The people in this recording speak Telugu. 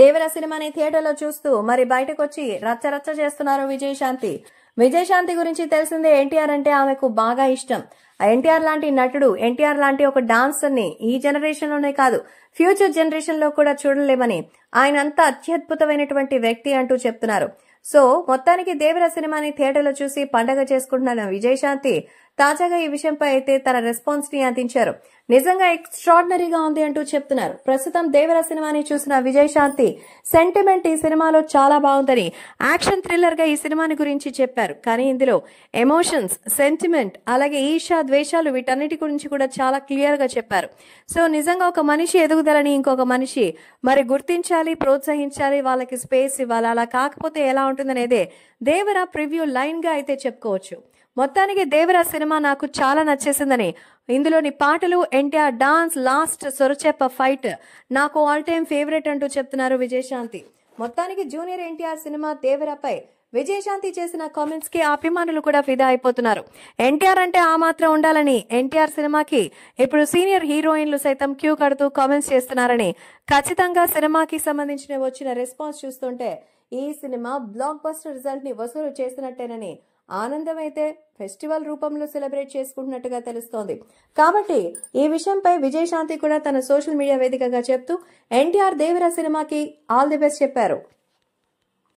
దేవర సినిమాని థియేటర్లో చూస్తూ మరి బయటకు వచ్చి రచ్చరచ్చ చేస్తున్నారు విజయశాంతి విజయశాంతి గురించి తెలిసిందే ఎన్టీఆర్ అంటే ఆమెకు బాగా ఇష్టం ఎన్టీఆర్ లాంటి నటుడు ఎన్టీఆర్ లాంటి ఒక డాన్సర్ ని ఈ జనరేషన్ లోనే కాదు ఫ్యూచర్ జనరేషన్ లో కూడా చూడలేమని ఆయన అంత అత్యద్భుతమైనటువంటి వ్యక్తి అంటూ చెప్తున్నారు సో మొత్తానికి దేవర సినిమాని థియేటర్లో చూసి పండగ చేసుకుంటున్న విజయశాంతి తాజాగా ఈ విషయంపై అయితే తన రెస్పాన్స్ ని అందించారు నిజంగా ఎక్స్ట్రాడినరీగా ఉంది అంటూ చెప్తున్నారు ప్రస్తుతం దేవర సినిమాని చూసిన విజయశాంతి సెంటిమెంట్ ఈ సినిమాలో చాలా బాగుందని యాక్షన్ థ్రిల్లర్ గా ఈ సినిమాని గురించి చెప్పారు కానీ ఇందులో ఎమోషన్స్ సెంటిమెంట్ అలాగే ఈషా ద్వేషాలు వీటన్నిటి గురించి కూడా చాలా క్లియర్ గా చెప్పారు సో నిజంగా ఒక మనిషి ఎదుగుదలని ఇంకొక మనిషి మరి గుర్తించాలి ప్రోత్సహించాలి వాళ్ళకి స్పేస్ ఇవ్వాలి అలా కాకపోతే ఎలా ఉంటుందనేదే దేవర ప్రివ్యూ లైన్ గా అయితే చెప్పుకోవచ్చు మొత్తానికి దేవరా సినిమా నాకు చాలా నచ్చేసిందని ఇందులోని పాటలు ఎన్టీఆర్ డాన్స్ లాస్ట్ సొరచెప్ప ఫైట్ నాకు ఆల్ టైమ్ ఫేవరెట్ అంటూ చెప్తున్నారు విజయశాంతి మొత్తానికి జూనియర్ ఎన్టీఆర్ సినిమా దేవరాపై విజయశాంతి చేసిన కామెంట్స్ కి అభిమానులు కూడా ఫిదా అయిపోతున్నారు ఎన్టీఆర్ అంటే ఆ మాత్రం ఉండాలని ఎన్టీఆర్ సినిమాకి ఇప్పుడు సీనియర్ హీరోయిన్లు సైతం క్యూ కడుతూ కామెంట్స్ చేస్తున్నారని ఖచ్చితంగా సినిమాకి సంబంధించిన వచ్చిన రెస్పాన్స్ చూస్తుంటే ఈ సినిమా బ్లాక్ బస్టర్ రిజల్ట్ ని వసూలు చేసినట్టేనని ఆనందం అయితే ఫెస్టివల్ రూపంలో సెలబ్రేట్ చేసుకుంటున్నట్టుగా తెలుస్తోంది కాబట్టి ఈ విషయంపై విజయశాంతి కూడా తన సోషల్ మీడియా వేదికగా చెప్తూ ఎన్టీఆర్ దేవిరా సినిమాకి ఆల్ ది బెస్ట్ చెప్పారు